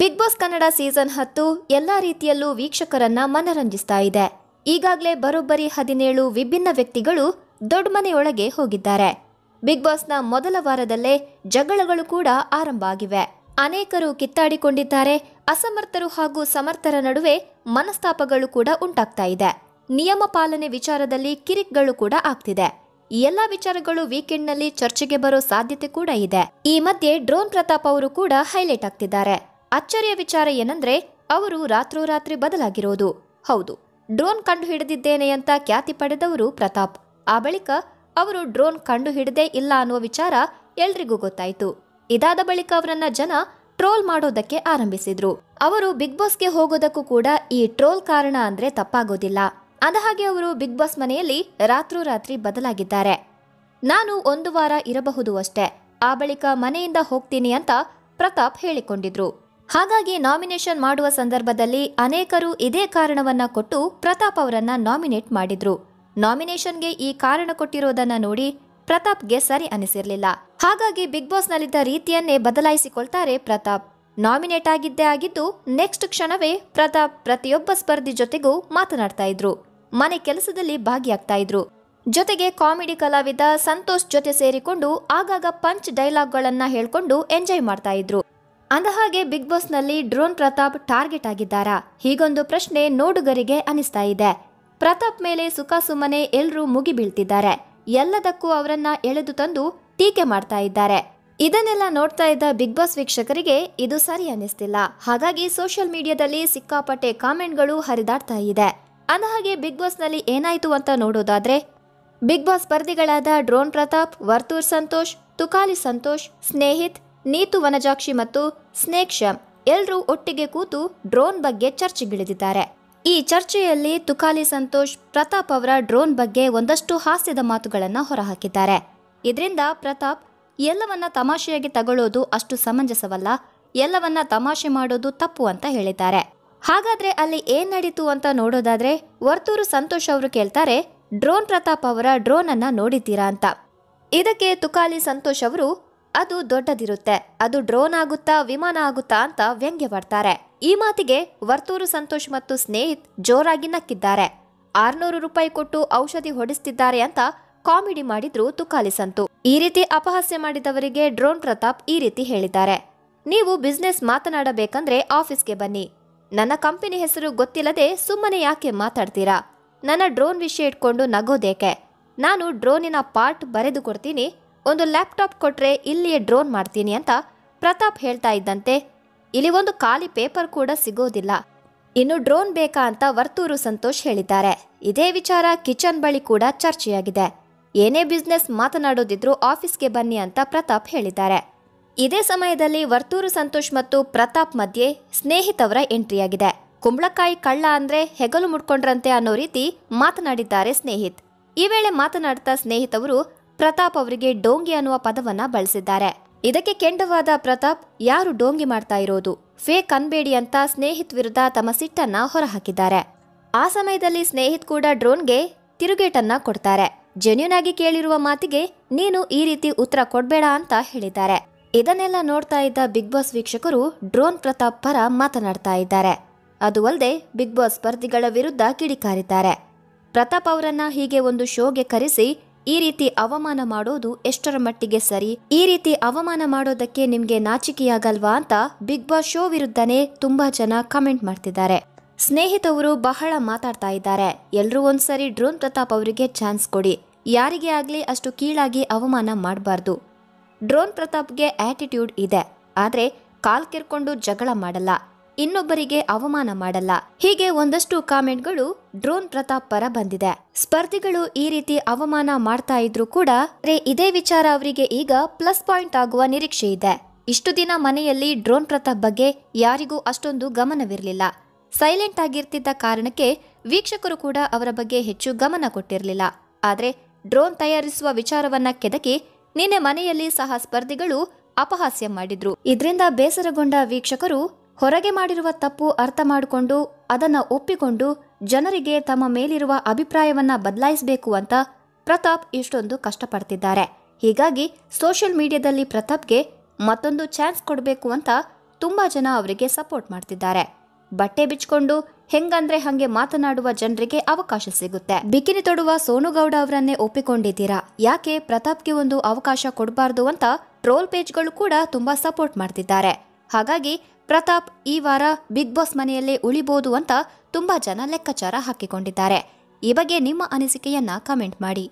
big boss Kannada season ಹತ್ತು ಎಲ್ಲ ರೀತಿಯಲ್ಲೂ ವೀಕ್ಷಕರನ್ನ ಮನರಂಜಿಸ್ತಾ ಇದೆ ಈಗಾಗಲೇ ಬರೋಬ್ಬರಿ ಹದಿನೇಳು ವಿಭಿನ್ನ ವ್ಯಕ್ತಿಗಳು ದೊಡ್ಡ ಮನೆಯೊಳಗೆ ಹೋಗಿದ್ದಾರೆ ಬಿಗ್ ಬಾಸ್ನ ಮೊದಲ ವಾರದಲ್ಲೇ ಜಗಳಗಳು ಕೂಡ ಆರಂಭ ಆಗಿವೆ ಅನೇಕರು ಕಿತ್ತಾಡಿಕೊಂಡಿದ್ದಾರೆ ಅಸಮರ್ಥರು ಹಾಗೂ ಸಮರ್ಥರ ನಡುವೆ ಮನಸ್ತಾಪಗಳು ಕೂಡ ಉಂಟಾಗ್ತಾ ಇದೆ ನಿಯಮ ಪಾಲನೆ ವಿಚಾರದಲ್ಲಿ ಕಿರಿಕ್ಗಳು ಕೂಡ ಆಗ್ತಿದೆ ಈ ಎಲ್ಲಾ ವಿಚಾರಗಳು ವೀಕೆಂಡ್ನಲ್ಲಿ ಚರ್ಚೆಗೆ ಬರೋ ಸಾಧ್ಯತೆ ಕೂಡ ಇದೆ ಈ ಮಧ್ಯೆ ಡ್ರೋನ್ ಪ್ರತಾಪ್ ಅವರು ಕೂಡ ಹೈಲೈಟ್ ಆಗ್ತಿದ್ದಾರೆ ಅಚ್ಚರಿಯ ವಿಚಾರ ಏನಂದ್ರೆ ಅವರು ರಾತ್ರೋರಾತ್ರಿ ಬದಲಾಗಿರೋದು ಹೌದು ಡ್ರೋನ್ ಕಂಡು ಹಿಡಿದಿದ್ದೇನೆ ಅಂತ ಖ್ಯಾತಿ ಪಡೆದವರು ಪ್ರತಾಪ್ ಆ ಬಳಿಕ ಅವರು ಡ್ರೋನ್ ಕಂಡು ಹಿಡದೇ ಇಲ್ಲ ಅನ್ನುವ ವಿಚಾರ ಎಲ್ರಿಗೂ ಗೊತ್ತಾಯಿತು ಇದಾದ ಬಳಿಕ ಅವರನ್ನ ಜನ ಟ್ರೋಲ್ ಮಾಡೋದಕ್ಕೆ ಆರಂಭಿಸಿದ್ರು ಅವರು ಬಿಗ್ ಬಾಸ್ಗೆ ಹೋಗೋದಕ್ಕೂ ಕೂಡ ಈ ಟ್ರೋಲ್ ಕಾರಣ ಅಂದ್ರೆ ತಪ್ಪಾಗೋದಿಲ್ಲ ಅದಹಾಗೆ ಅವರು ಬಿಗ್ ಬಾಸ್ ಮನೆಯಲ್ಲಿ ರಾತ್ರೋರಾತ್ರಿ ಬದಲಾಗಿದ್ದಾರೆ ನಾನು ಒಂದು ವಾರ ಇರಬಹುದು ಅಷ್ಟೇ ಆ ಬಳಿಕ ಮನೆಯಿಂದ ಹೋಗ್ತೀನಿ ಅಂತ ಪ್ರತಾಪ್ ಹೇಳಿಕೊಂಡಿದ್ರು ಹಾಗಾಗಿ ನಾಮಿನೇಷನ್ ಮಾಡುವ ಸಂದರ್ಭದಲ್ಲಿ ಅನೇಕರು ಇದೇ ಕಾರಣವನ್ನ ಕೊಟ್ಟು ಪ್ರತಾಪ್ ಅವರನ್ನ ನಾಮಿನೇಟ್ ಮಾಡಿದ್ರು ನಾಮಿನೇಷನ್ಗೆ ಈ ಕಾರಣ ಕೊಟ್ಟಿರೋದನ್ನ ನೋಡಿ ಪ್ರತಾಪ್ಗೆ ಸರಿ ಅನಿಸಿರಲಿಲ್ಲ ಹಾಗಾಗಿ ಬಿಗ್ ಬಾಸ್ನಲ್ಲಿದ್ದ ರೀತಿಯನ್ನೇ ಬದಲಾಯಿಸಿಕೊಳ್ತಾರೆ ಪ್ರತಾಪ್ ನಾಮಿನೇಟ್ ಆಗಿದ್ದೇ ಆಗಿದ್ದು ನೆಕ್ಸ್ಟ್ ಕ್ಷಣವೇ ಪ್ರತಾಪ್ ಪ್ರತಿಯೊಬ್ಬ ಸ್ಪರ್ಧಿ ಜೊತೆಗೂ ಮಾತನಾಡ್ತಾ ಇದ್ರು ಮನೆ ಕೆಲಸದಲ್ಲಿ ಭಾಗಿಯಾಗ್ತಾ ಇದ್ರು ಜೊತೆಗೆ ಕಾಮಿಡಿ ಕಲಾವಿದ ಸಂತೋಷ್ ಜೊತೆ ಸೇರಿಕೊಂಡು ಆಗಾಗ ಪಂಚ್ ಡೈಲಾಗ್ಗಳನ್ನ ಹೇಳ್ಕೊಂಡು ಎಂಜಾಯ್ ಮಾಡ್ತಾ ಇದ್ರು ಅಂದಹಾಗೆ ಬಿಗ್ ಬಾಸ್ನಲ್ಲಿ ಡ್ರೋನ್ ಪ್ರತಾಪ್ ಟಾರ್ಗೆಟ್ ಆಗಿದ್ದಾರಾ ಹೀಗೊಂದು ಪ್ರಶ್ನೆ ನೋಡುಗರಿಗೆ ಅನಿಸ್ತಾ ಇದೆ ಪ್ರತಾಪ್ ಮೇಲೆ ಸುಖ ಸುಮ್ಮನೆ ಎಲ್ಲರೂ ಮುಗಿಬೀಳ್ತಿದ್ದಾರೆ ಎಲ್ಲದಕ್ಕೂ ಅವರನ್ನ ಎಳೆದು ತಂದು ಟೀಕೆ ಮಾಡ್ತಾ ಇದ್ದಾರೆ ಇದನ್ನೆಲ್ಲ ನೋಡ್ತಾ ಇದ್ದ ಬಿಗ್ ಬಾಸ್ ವೀಕ್ಷಕರಿಗೆ ಇದು ಸರಿ ಅನ್ನಿಸ್ತಿಲ್ಲ ಹಾಗಾಗಿ ಸೋಷಿಯಲ್ ಮೀಡಿಯಾದಲ್ಲಿ ಸಿಕ್ಕಾಪಟ್ಟೆ ಕಾಮೆಂಟ್ಗಳು ಹರಿದಾಡ್ತಾ ಇದೆ ಅಂದಹಾಗೆ ಬಿಗ್ ಬಾಸ್ನಲ್ಲಿ ಏನಾಯಿತು ಅಂತ ನೋಡೋದಾದ್ರೆ ಬಿಗ್ ಬಾಸ್ ಸ್ಪರ್ಧಿಗಳಾದ ಡ್ರೋನ್ ಪ್ರತಾಪ್ ವರ್ತೂರ್ ಸಂತೋಷ್ ತುಕಾಲಿ ಸಂತೋಷ್ ಸ್ನೇಹಿತ್ ನೀತು ವನಜಾಕ್ಷಿ ಮತ್ತು ಸ್ನೇಕ್ ಶಮ್ ಎಲ್ಲರೂ ಒಟ್ಟಿಗೆ ಕೂತು ಡ್ರೋನ್ ಬಗ್ಗೆ ಚರ್ಚೆಗಿಳಿದಿದ್ದಾರೆ ಈ ಚರ್ಚೆಯಲ್ಲಿ ತುಕಾಲಿ ಸಂತೋಷ್ ಪ್ರತಾಪ್ ಅವರ ಡ್ರೋನ್ ಬಗ್ಗೆ ಒಂದಷ್ಟು ಹಾಸ್ಯದ ಮಾತುಗಳನ್ನು ಹೊರಹಾಕಿದ್ದಾರೆ ಇದರಿಂದ ಪ್ರತಾಪ್ ಎಲ್ಲವನ್ನ ತಮಾಷೆಯಾಗಿ ತಗೊಳ್ಳೋದು ಅಷ್ಟು ಸಮಂಜಸವಲ್ಲ ಎಲ್ಲವನ್ನ ತಮಾಷೆ ಮಾಡೋದು ತಪ್ಪು ಅಂತ ಹೇಳಿದ್ದಾರೆ ಹಾಗಾದ್ರೆ ಅಲ್ಲಿ ಏನ್ ನಡೀತು ಅಂತ ನೋಡೋದಾದ್ರೆ ವರ್ತೂರು ಸಂತೋಷ್ ಅವರು ಕೇಳ್ತಾರೆ ಡ್ರೋನ್ ಪ್ರತಾಪ್ ಅವರ ಡ್ರೋನ್ ಅನ್ನ ನೋಡಿದ್ದೀರಾ ಅಂತ ಇದಕ್ಕೆ ತುಕಾಲಿ ಸಂತೋಷ್ ಅವರು ಅದು ದೊಡ್ಡದಿರುತ್ತೆ ಅದು ಡ್ರೋನ್ ಆಗುತ್ತಾ ವಿಮಾನ ಆಗುತ್ತಾ ಅಂತ ವ್ಯಂಗ್ಯವಾಡ್ತಾರೆ ಈ ಮಾತಿಗೆ ವರ್ತೂರು ಸಂತೋಷ್ ಮತ್ತು ಸ್ನೇಹಿತ್ ಜೋರಾಗಿ ನಕ್ಕಿದ್ದಾರೆ ಆರ್ನೂರು ರೂಪಾಯಿ ಕೊಟ್ಟು ಔಷಧಿ ಹೊಡಿಸ್ತಿದ್ದಾರೆ ಅಂತ ಕಾಮಿಡಿ ಮಾಡಿದ್ರು ತುಕಾಲಿ ಸಂತು ಈ ರೀತಿ ಅಪಹಾಸ್ಯ ಮಾಡಿದವರಿಗೆ ಡ್ರೋನ್ ಪ್ರತಾಪ್ ಈ ರೀತಿ ಹೇಳಿದ್ದಾರೆ ನೀವು ಬಿಸ್ನೆಸ್ ಮಾತನಾಡಬೇಕಂದ್ರೆ ಆಫೀಸ್ಗೆ ಬನ್ನಿ ನನ್ನ ಕಂಪನಿ ಹೆಸರು ಗೊತ್ತಿಲ್ಲದೆ ಸುಮ್ಮನೆ ಯಾಕೆ ಮಾತಾಡ್ತೀರಾ ನನ್ನ ಡ್ರೋನ್ ವಿಷಯ ಇಟ್ಕೊಂಡು ನಗೋದೇಕೆ ನಾನು ಡ್ರೋನಿನ ಪಾರ್ಟ್ ಬರೆದು ಕೊಡ್ತೀನಿ ಒಂದು ಲ್ಯಾಪ್ಟಾಪ್ ಕೊಟ್ರೆ ಇಲ್ಲಿಯೇ ಡ್ರೋನ್ ಮಾಡ್ತೀನಿ ಅಂತ ಪ್ರತಾಪ್ ಹೇಳ್ತಾ ಇದ್ದಂತೆ ಇಲ್ಲಿ ಒಂದು ಖಾಲಿ ಪೇಪರ್ ಕೂಡ ಸಿಗೋದಿಲ್ಲ ಇನ್ನು ಡ್ರೋನ್ ಬೇಕಾ ಅಂತ ವರ್ತೂರು ಸಂತೋಷ್ ಹೇಳಿದ್ದಾರೆ ಇದೇ ವಿಚಾರ ಕಿಚನ್ ಬಳಿ ಕೂಡ ಚರ್ಚೆಯಾಗಿದೆ ಏನೇ ಬಿಸ್ನೆಸ್ ಮಾತನಾಡೋದಿದ್ರು ಆಫೀಸ್ಗೆ ಬನ್ನಿ ಅಂತ ಪ್ರತಾಪ್ ಹೇಳಿದ್ದಾರೆ ಇದೇ ಸಮಯದಲ್ಲಿ ವರ್ತೂರು ಸಂತೋಷ್ ಮತ್ತು ಪ್ರತಾಪ್ ಮಧ್ಯೆ ಸ್ನೇಹಿತವರ ಎಂಟ್ರಿಯಾಗಿದೆ ಕುಂಬಳಕಾಯಿ ಕಳ್ಳ ಅಂದ್ರೆ ಹೆಗಲು ಮುಡ್ಕೊಂಡ್ರಂತೆ ಅನ್ನೋ ರೀತಿ ಮಾತನಾಡಿದ್ದಾರೆ ಸ್ನೇಹಿತ್ ಈ ವೇಳೆ ಮಾತನಾಡ್ತಾ ಸ್ನೇಹಿತವರು ಪ್ರತಾಪ್ ಅವರಿಗೆ ಡೋಂಗಿ ಅನ್ನುವ ಪದವನ್ನ ಬಳಸಿದ್ದಾರೆ ಇದಕ್ಕೆ ಕೆಂಡವಾದ ಪ್ರತಾಪ್ ಯಾರು ಡೋಂಗಿ ಮಾಡ್ತಾ ಇರೋದು ಫೇಕ್ ಅನ್ಬೇಡಿ ಅಂತ ಸ್ನೇಹಿತ್ ವಿರುದ್ಧ ತಮ್ಮ ಸಿಟ್ಟನ್ನ ಹೊರಹಾಕಿದ್ದಾರೆ ಆ ಸಮಯದಲ್ಲಿ ಸ್ನೇಹಿತ್ ಕೂಡ ಡ್ರೋನ್ಗೆ ತಿರುಗೇಟನ್ನ ಕೊಡ್ತಾರೆ ಜೆನ್ಯೂನ್ ಆಗಿ ಕೇಳಿರುವ ಮಾತಿಗೆ ನೀನು ಈ ರೀತಿ ಉತ್ತರ ಕೊಡ್ಬೇಡ ಅಂತ ಹೇಳಿದ್ದಾರೆ ಇದನ್ನೆಲ್ಲ ನೋಡ್ತಾ ಇದ್ದ ಬಿಗ್ ಬಾಸ್ ವೀಕ್ಷಕರು ಡ್ರೋನ್ ಪ್ರತಾಪ್ ಪರ ಮಾತನಾಡ್ತಾ ಇದ್ದಾರೆ ಅದು ಅಲ್ಲದೆ ಬಿಗ್ ಬಾಸ್ ಸ್ಪರ್ಧಿಗಳ ವಿರುದ್ಧ ಕಿಡಿಕಾರಿದ್ದಾರೆ ಪ್ರತಾಪ್ ಅವರನ್ನ ಹೀಗೆ ಒಂದು ಶೋಗೆ ಕರೆಸಿ ಈ ರೀತಿ ಅವಮಾನ ಮಾಡೋದು ಎಷ್ಟರ ಮಟ್ಟಿಗೆ ಸರಿ ಈ ರೀತಿ ಅವಮಾನ ಮಾಡೋದಕ್ಕೆ ನಿಮ್ಗೆ ನಾಚಿಕೆಯಾಗಲ್ವಾ ಅಂತ ಬಿಗ್ ಬಾಸ್ ಶೋ ವಿರುದ್ಧನೇ ತುಂಬಾ ಜನ ಕಮೆಂಟ್ ಮಾಡ್ತಿದ್ದಾರೆ ಸ್ನೇಹಿತವರು ಬಹಳ ಮಾತಾಡ್ತಾ ಇದ್ದಾರೆ ಎಲ್ರೂ ಒಂದ್ಸರಿ ಡ್ರೋನ್ ಪ್ರತಾಪ್ ಅವರಿಗೆ ಚಾನ್ಸ್ ಕೊಡಿ ಯಾರಿಗೆ ಆಗಲಿ ಅಷ್ಟು ಕೀಳಾಗಿ ಅವಮಾನ ಮಾಡಬಾರ್ದು ಡ್ರೋನ್ ಪ್ರತಾಪ್ಗೆ ಆಟಿಟ್ಯೂಡ್ ಇದೆ ಆದ್ರೆ ಕಾಲ್ ಕಿರ್ಕೊಂಡು ಜಗಳ ಮಾಡಲ್ಲ ಇನ್ನೊಬ್ಬರಿಗೆ ಅವಮಾನ ಮಾಡಲ್ಲ ಹೀಗೆ ಒಂದಷ್ಟು ಕಾಮೆಂಟ್ಗಳು ಡ್ರೋನ್ ಪ್ರತಾಪ್ ಪರ ಬಂದಿದೆ ಸ್ಪರ್ಧಿಗಳು ಈ ರೀತಿ ಅವಮಾನ ಮಾಡ್ತಾ ಇದ್ರು ಕೂಡ ಇದೇ ವಿಚಾರ ಅವರಿಗೆ ಈಗ ಪ್ಲಸ್ ಪಾಯಿಂಟ್ ಆಗುವ ನಿರೀಕ್ಷೆ ಇದೆ ಇಷ್ಟು ದಿನ ಮನೆಯಲ್ಲಿ ಡ್ರೋನ್ ಪ್ರತಾಪ್ ಬಗ್ಗೆ ಯಾರಿಗೂ ಅಷ್ಟೊಂದು ಗಮನವಿರಲಿಲ್ಲ ಸೈಲೆಂಟ್ ಆಗಿರ್ತಿದ್ದ ಕಾರಣಕ್ಕೆ ವೀಕ್ಷಕರು ಕೂಡ ಅವರ ಬಗ್ಗೆ ಹೆಚ್ಚು ಗಮನ ಕೊಟ್ಟಿರಲಿಲ್ಲ ಆದರೆ ಡ್ರೋನ್ ತಯಾರಿಸುವ ವಿಚಾರವನ್ನ ಕೆದಕಿ ನಿನ್ನೆ ಮನೆಯಲ್ಲಿ ಸಹ ಸ್ಪರ್ಧಿಗಳು ಅಪಹಾಸ್ಯ ಮಾಡಿದ್ರು ಇದರಿಂದ ಬೇಸರಗೊಂಡ ವೀಕ್ಷಕರು ಹೊರಗೆ ಮಾಡಿರುವ ತಪ್ಪು ಅರ್ಥ ಮಾಡಿಕೊಂಡು ಅದನ್ನು ಒಪ್ಪಿಕೊಂಡು ಜನರಿಗೆ ತಮ್ಮ ಮೇಲಿರುವ ಅಭಿಪ್ರಾಯವನ್ನು ಬದಲಾಯಿಸಬೇಕು ಅಂತ ಪ್ರತಾಪ್ ಇಷ್ಟೊಂದು ಕಷ್ಟಪಡ್ತಿದ್ದಾರೆ ಹೀಗಾಗಿ ಸೋಷಿಯಲ್ ಮೀಡಿಯಾದಲ್ಲಿ ಪ್ರತಾಪ್ಗೆ ಮತ್ತೊಂದು ಚಾನ್ಸ್ ಕೊಡಬೇಕು ಅಂತ ತುಂಬ ಜನ ಅವರಿಗೆ ಸಪೋರ್ಟ್ ಮಾಡ್ತಿದ್ದಾರೆ ಬಟ್ಟೆ ಬಿಚ್ಚಿಕೊಂಡು ಹೆಂಗಂದ್ರೆ ಹಂಗೆ ಮಾತನಾಡುವ ಜನರಿಗೆ ಅವಕಾಶ ಸಿಗುತ್ತೆ ಬಿಕಿನಿ ತೊಡುವ ಸೋನುಗೌಡ ಅವರನ್ನೇ ಒಪ್ಪಿಕೊಂಡಿದ್ದೀರಾ ಯಾಕೆ ಪ್ರತಾಪ್ಗೆ ಒಂದು ಅವಕಾಶ ಕೊಡಬಾರ್ದು ಅಂತ ಟ್ರೋಲ್ ಪೇಜ್ಗಳು ಕೂಡ ತುಂಬಾ ಸಪೋರ್ಟ್ ಮಾಡ್ತಿದ್ದಾರೆ ಹಾಗಾಗಿ ಪ್ರತಾಪ್ ಈ ವಾರ ಬಿಗ್ ಬಾಸ್ ಮನೆಯಲ್ಲೇ ಉಳಿಬೋದು ಅಂತ ತುಂಬಾ ಜನ ಲೆಕ್ಕಾಚಾರ ಹಾಕಿಕೊಂಡಿದ್ದಾರೆ ಈ ಬಗ್ಗೆ ನಿಮ್ಮ ಅನಿಸಿಕೆಯನ್ನ ಕಮೆಂಟ್ ಮಾಡಿ